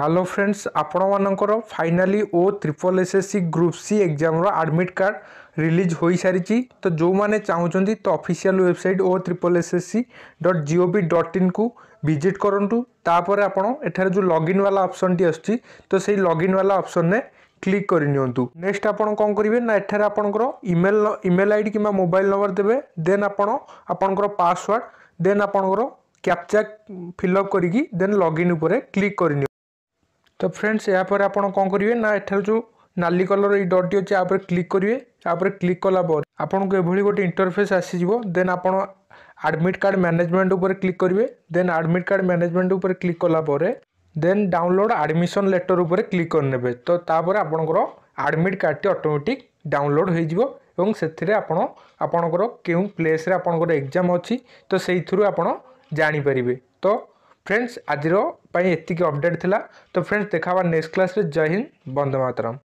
hello friends ଆପଣମାନଙ୍କର finally O triple S S C group C ଏକ୍ଜାମ୍ର admit card release ହୋଇସାରିଛି ତ ଯେଉଁମାନେ ଚାହୁଁଛନ୍ତି ତ official website O triple S S C dot G O V dot ଇନ୍କୁ visit କରନ୍ତୁ ତାପରେ ଆପଣ ଏଠାରେ ଯେଉଁ ଲଗ୍ଇନ୍ ବାଲା ଅପସନ୍ଟି ଆସୁଛି ତ ସେଇ ଲଗ୍ଇନ୍ ବାଲା ଅପସନ୍ରେ ক্লিক করে নিয়ন্তু নেক্সট আপনার কম করবে না এখানে আপনার ইমেল ইমেল আইডি কিংবা মোবাইল নম্বর দেবে দেন আপনার আপনার পাসওয়ার্ড দেন আপনার ক্যাপচা ফিল আপ করি দেন লগ ইন উপরে ক্লিক করে তো ଫ୍ରେଣ୍ଡସ୍ ଏହାପରେ ଆପଣ କ'ଣ କରିବେ ନା ଏଠାରୁ ଯେଉଁ ନାଲି କଲର୍ ଏଇ ଡଟ୍ଟି ଅଛି ୟା ଉପରେ କ୍ଲିକ୍ କରିବେ ୟା ଉପରେ କ୍ଲିକ୍ କଲା ପରେ ଆପଣଙ୍କୁ ଏଭଳି ଗୋଟେ ଇଣ୍ଟରଫେସ୍ ଆସିଯିବ ଦେନ୍ ଆପଣ ଆଡ଼ମିଟ୍ କାର୍ଡ଼ ମ୍ୟାନେଜମେଣ୍ଟ ଉପରେ କ୍ଲିକ୍ କରିବେ ଦେନ୍ ଆଡ଼ମିଟ୍ କାର୍ଡ଼ ମ୍ୟାନେଜମେଣ୍ଟ ଉପରେ କ୍ଲିକ୍ କଲା ପରେ ଦେନ୍ ଡାଉନଲୋଡ଼ ଆଡ଼ମିସନ୍ ଲେଟର୍ ଉପରେ କ୍ଲିକ୍ କରିନେବେ ତ ତାପରେ ଆପଣଙ୍କର ଆଡ଼ମିଟ୍ କାର୍ଡ଼ଟି ଅଟୋମେଟିକ୍ ଡାଉନଲୋଡ଼ ହୋଇଯିବ ଏବଂ ସେଥିରେ ଆପଣ ଆପଣଙ୍କର କେଉଁ ପ୍ଲେସ୍ରେ ଆପଣଙ୍କର ଏକ୍ଜାମ୍ ଅଛି ତ ସେଇଥିରୁ ଆପଣ ଜାଣିପାରିବେ ତ ଫ୍ରେଣ୍ଡସ୍ ଆଜିର ପାଇଁ ଏତିକି ଅପଡ଼େଟ୍ ଥିଲା ତ ଫ୍ରେଣ୍ଡସ୍ ଦେଖା ହେବା ନେକ୍ସଟ କ୍ଲାସରେ ଜୟ ହିନ୍ଦ ବନ୍ଦେ ମାତରମ୍